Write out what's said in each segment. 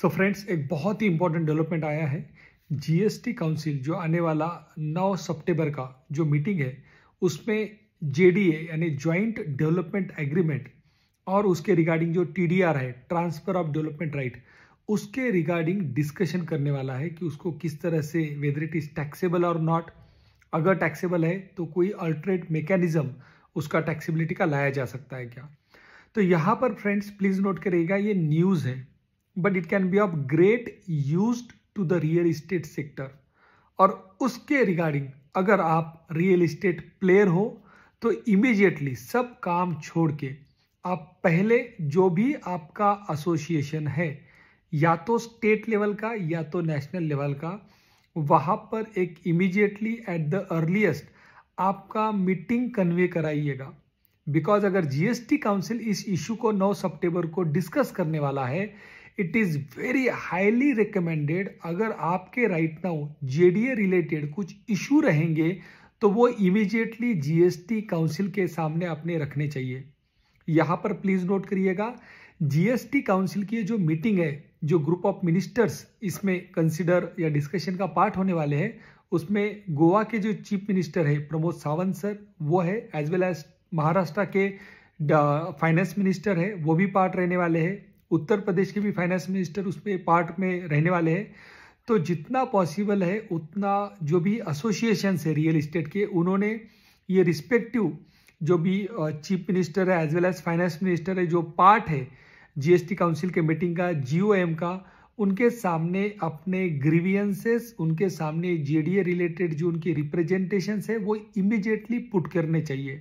सो so friends एक बहुत ही important development आया है जीएसटी काउंसिल जो आने वाला 9 सितंबर का जो मीटिंग है उसमें जेडीए यानी ज्वाइंट डेवलपमेंट एग्रीमेंट और उसके रिगार्डिंग जो टीडीआर है ट्रांसफर ऑफ डेवलपमेंट राइट उसके रिगार्डिंग डिस्कशन करने वाला है कि उसको किस तरह से वेदर इट इज टैक्सेबल और नॉट अगर टैक्सेबल है तो कोई अल्टरनेट मेकेनिज्म उसका टैक्सीबिलिटी का लाया जा सकता है क्या तो यहाँ पर फ्रेंड्स प्लीज़ नोट करिएगा ये न्यूज़ है but it can be of great use to the real estate sector और उसके रिगार्डिंग अगर आप रियल इस्टेट प्लेयर हो तो इमिजिएटली सब काम छोड़ के आप पहले जो भी आपका एसोसिएशन है या तो स्टेट लेवल का या तो नेशनल लेवल का वहाँ पर एक इमीजिएटली एट द अर्लीस्ट आपका मीटिंग कन्वे कराइएगा बिकॉज अगर जीएसटी काउंसिल इस इशू को 9 सितंबर को डिस्कस करने वाला है it is very highly recommended अगर आपके राइट नाउ जेडीए रिलेटेड कुछ इशू रहेंगे तो वो एस जीएसटी काउंसिल के सामने अपने रखने चाहिए यहाँ पर प्लीज नोट करिएगा जीएसटी काउंसिल की जो मीटिंग है जो ग्रुप ऑफ मिनिस्टर्स इसमें कंसिडर या डिस्कशन का पार्ट होने वाले हैं उसमें गोवा के जो चीफ मिनिस्टर है प्रमोद सावंत सर वो है एज वेल एज महाराष्ट्र के फाइनेंस मिनिस्टर है वो भी पार्ट रहने वाले हैं उत्तर प्रदेश के भी फाइनेंस मिनिस्टर उस पर पार्ट में रहने वाले हैं तो जितना पॉसिबल है उतना जो भी एसोसिएशंस है रियल इस्टेट के उन्होंने ये रिस्पेक्टिव जो भी चीफ मिनिस्टर है as well as finance minister है जो पार्ट है जीएसटी काउंसिल के मीटिंग का जीओएम का उनके सामने अपने ग्रीवियंसेस उनके सामने जेडीए रिलेटेड जो उनकी रिप्रेजेंटेशंस है वो इमिजिएटली पुट करने चाहिए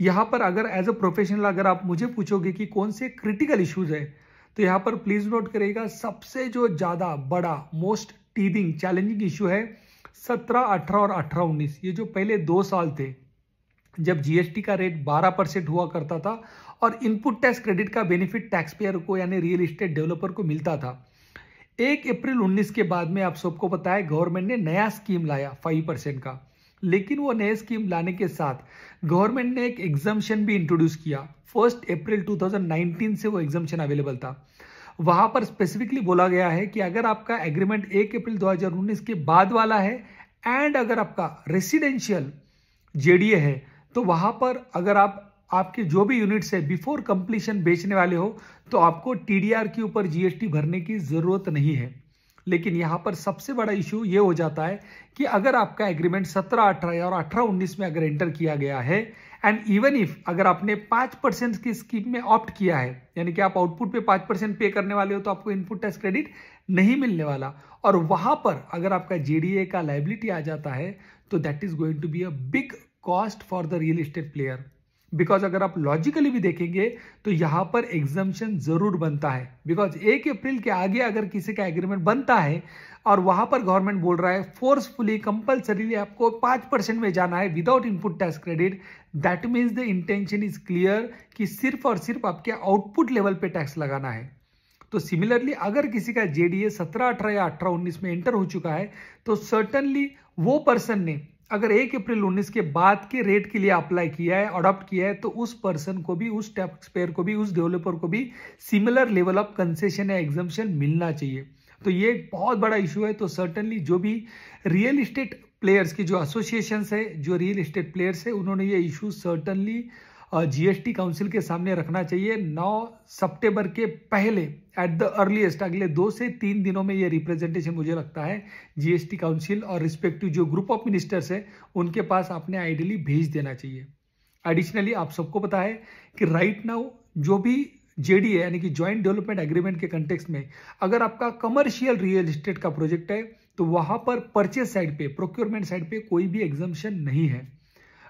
यहाँ पर अगर एज अ प्रोफेशनल अगर आप मुझे पूछोगे कि कौन से क्रिटिकल इश्यूज हैं तो यहाँ पर प्लीज नोट करेगा सबसे जो ज़्यादा बड़ा मोस्ट टीदिंग चैलेंजिंग इश्यू है सत्रह अठारह और अठारह उन्नीस ये जो पहले दो साल थे जब जीएसटी का रेट 12 परसेंट हुआ करता था और इनपुट टैक्स क्रेडिट का बेनिफिट टैक्स पेयर को यानी रियल इस्टेट डेवलपर को मिलता था एक अप्रैल 19 के बाद में आप सबको पता है गवर्नमेंट ने नया स्कीम लाया 5 परसेंट का लेकिन वो नए स्कीम लाने के साथ गवर्नमेंट ने एक एग्जामेशन भी इंट्रोड्यूस किया फर्स्ट अप्रैल 2019 से वो एग्जामेशन अवेलेबल था वहां पर स्पेसिफिकली बोला गया है कि अगर आपका एग्रीमेंट एक अप्रैल 2019 के बाद वाला है एंड अगर आपका रेसिडेंशियल जेडीए है तो वहां पर अगर आप आपके जो भी यूनिट्स है बिफोर कंप्लीशन बेचने वाले हो तो आपको टीडीआर के ऊपर जीएसटी भरने की जरूरत नहीं है लेकिन यहां पर सबसे बड़ा इश्यू यह हो जाता है कि अगर आपका एग्रीमेंट 17 18 और 18 19 में अगर एंटर किया गया है एंड इवन इफ अगर आपने 5 परसेंट की स्कीम में ऑप्ट किया है यानी कि आप आउटपुट पे 5 परसेंट पे करने वाले हो तो आपको इनपुट टैक्स क्रेडिट नहीं मिलने वाला और वहां पर अगर आपका जेडीए का लाइबिलिटी आ जाता है तो that is going to be a big cost for the real estate player because अगर आप लॉजिकली भी देखेंगे तो यहां पर एग्जामेशन जरूर बनता है बिकॉज एक अप्रैल के आगे अगर किसी का एग्रीमेंट बनता है और वहां पर गवर्नमेंट बोल रहा है फोर्सफुली कंपल्सरीली आपको पांच परसेंट में जाना है without input tax credit that means the intention is clear कि सिर्फ और सिर्फ आपके आउटपुट लेवल पे टैक्स लगाना है तो सिमिलरली अगर किसी का जेडीए सत्रह अठारह या अठारह उन्नीस में एंटर हो चुका है तो सर्टनली वो पर्सन ने अगर एक अप्रैल उन्नीस के बाद के रेट के लिए अप्लाई किया है अडॉप्ट किया है तो उस पर्सन को भी उस टैक्स पेयर को भी उस डेवलपर को भी सिमिलर लेवल ऑफ कंसेशन या एग्जामेशन मिलना चाहिए तो ये एक बहुत बड़ा इशू है तो सर्टनली जो भी रियल इस्टेट प्लेयर्स की जो एसोसिएशन है जो रियल इस्टेट प्लेयर्स है उन्होंने ये इशू सर्टनली जीएसटी काउंसिल के सामने रखना चाहिए 9 सितंबर के पहले एट द अर्लीस्ट अगले दो से तीन दिनों में ये रिप्रेजेंटेशन मुझे लगता है जीएसटी काउंसिल और रिस्पेक्टिव जो ग्रुप ऑफ मिनिस्टर्स है उनके पास आपने आइडियली भेज देना चाहिए एडिशनली आप सबको पता है कि राइट नाउ जो भी जेडीए यानी कि ज्वाइंट डेवलपमेंट एग्रीमेंट के कंटेक्स में अगर आपका कमर्शियल रियल इस्टेट का प्रोजेक्ट है तो वहां पर परचेज साइड पे प्रोक्योरमेंट साइड पे कोई भी एग्जामेशन नहीं है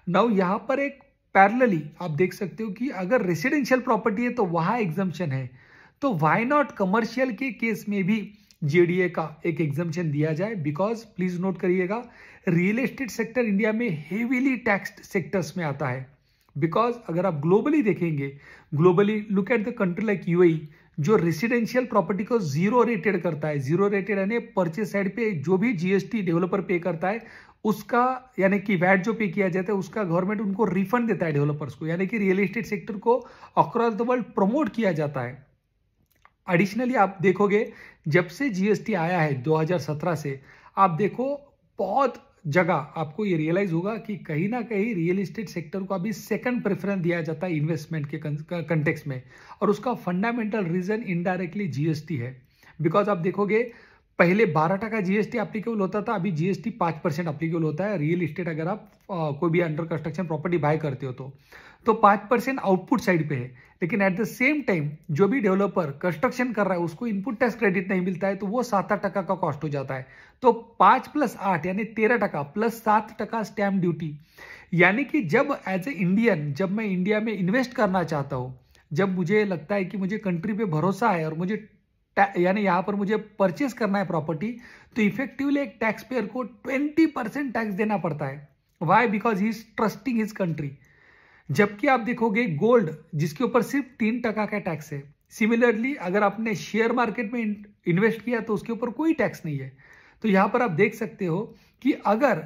नाउ यहां पर एक पैरेलली आप देख सकते हो कि अगर रेसिडेंशियल प्रॉपर्टी है तो वहाँ एग्जम्पन है तो वाई नॉट कमर्शियल के केस में भी जेडीए का एक एग्जम्पन दिया जाए बिकॉज प्लीज नोट करिएगा रियल एस्टेट सेक्टर इंडिया में हेविली टैक्सड सेक्टर्स में आता है बिकॉज अगर आप ग्लोबली देखेंगे globally look at the country like you जो रेसिडेंशियल प्रॉपर्टी को जीरो रेटेड करता है जीरो रेटेड यानी परचेज साइड पे जो भी जीएसटी डेवलपर पे करता है उसका यानी कि वैट जो पे किया जाता है उसका गवर्नमेंट उनको रिफंड देता है डेवलपर्स को यानी कि रियल एस्टेट सेक्टर को अक्रॉस द वर्ल्ड प्रमोट किया जाता है एडिशनली आप देखोगे जब से जीएसटी आया है 2017 से आप देखो बहुत जगह आपको ये रियलाइज होगा कि कहीं ना कहीं रियल इस्टेट सेक्टर को अभी सेकंड प्रेफरेंस दिया जाता है इन्वेस्टमेंट के कंटेक्स में और उसका फंडामेंटल रीजन इनडायरेक्टली जीएसटी है बिकॉज आप देखोगे पहले बारह टका जीएसटी अप्लीकेबल होता था अभी जीएसटी पांच परसेंट अप्लीकेबल होता है रियल इस्टेट अगर आप आ, कोई भी अंडर कंस्ट्रक्शन प्रॉपर्टी बाय करते हो तो तो पांच परसेंट आउटपुट साइड पे है लेकिन एट द सेम टाइम जो भी डेवलपर कंस्ट्रक्शन कर रहा है उसको इनपुट टैक्स क्रेडिट नहीं मिलता है तो वो सात आठ टका का कॉस्ट हो जाता है तो पांच प्लस आठ यानी तेरह टका प्लस सात टका स्टैम्प ड्यूटी यानी कि जब एज ए इंडियन जब मैं इंडिया में इन्वेस्ट करना चाहता हूं जब मुझे लगता है कि मुझे कंट्री पे भरोसा है और मुझे यानी यहां पर मुझे परचेस करना है प्रॉपर्टी तो इफेक्टिवली एक टैक्स पेयर को ट्वेंटी परसेंट टैक्स देना पड़ता है why because he is trusting his country जबकि आप देखोगे गोल्ड जिसके ऊपर सिर्फ तीन टका का टैक्स है सिमिलरली अगर आपने शेयर मार्केट में इन्वेस्ट किया तो उसके ऊपर कोई टैक्स नहीं है तो यहां पर आप देख सकते हो कि अगर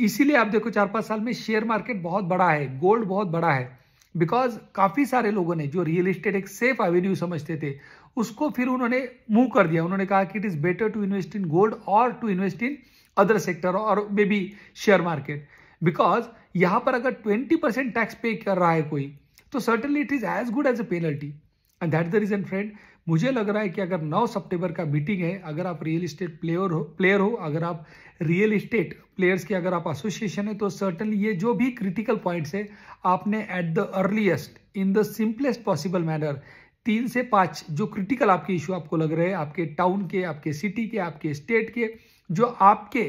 इसीलिए आप देखो चार पांच साल में शेयर मार्केट बहुत बड़ा है गोल्ड बहुत बड़ा है बिकॉज काफी सारे लोगों ने जो रियल इस्टेट एक सेफ एवेन्यू समझते थे उसको फिर उन्होंने मूव कर दिया उन्होंने कहा कि it is better to invest in gold और to invest in other sector और maybe share market because यहां पर अगर ट्वेंटी परसेंट टैक्स पे कर रहा है कोई तो certainly it is as good as a penalty and that the reason friend मुझे लग रहा है कि अगर 9 सितंबर का मीटिंग है अगर आप रियल इस्टेट प्लेयर हो प्लेयर हो अगर आप रियल इस्टेट प्लेयर्स की अगर आप एसोसिएशन है तो सर्टनली ये जो भी क्रिटिकल पॉइंट्स है आपने at the earliest in the simplest possible manner तीन से पाँच जो क्रिटिकल आपके इशू आपको लग रहे हैं आपके टाउन के आपके सिटी के आपके स्टेट के जो आपके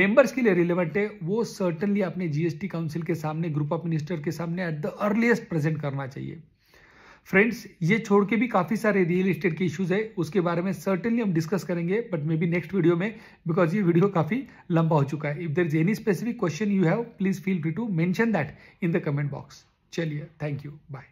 मेंबर्स के लिए रिलेवेंट है वो सर्टनली अपने जीएसटी काउंसिल के सामने ग्रुप ऑफ मिनिस्टर के सामने एट द अर्लीस्ट प्रेजेंट करना चाहिए फ्रेंड्स ये छोड़ के भी काफ़ी सारे रियल इस्टेट के इश्यूज है उसके बारे में सर्टनली हम डिस्कस करेंगे but maybe next video में बिकॉज ये वीडियो काफ़ी लंबा हो चुका है if there is any specific question you have please feel free to mention that in the comment box चलिए थैंक यू बाय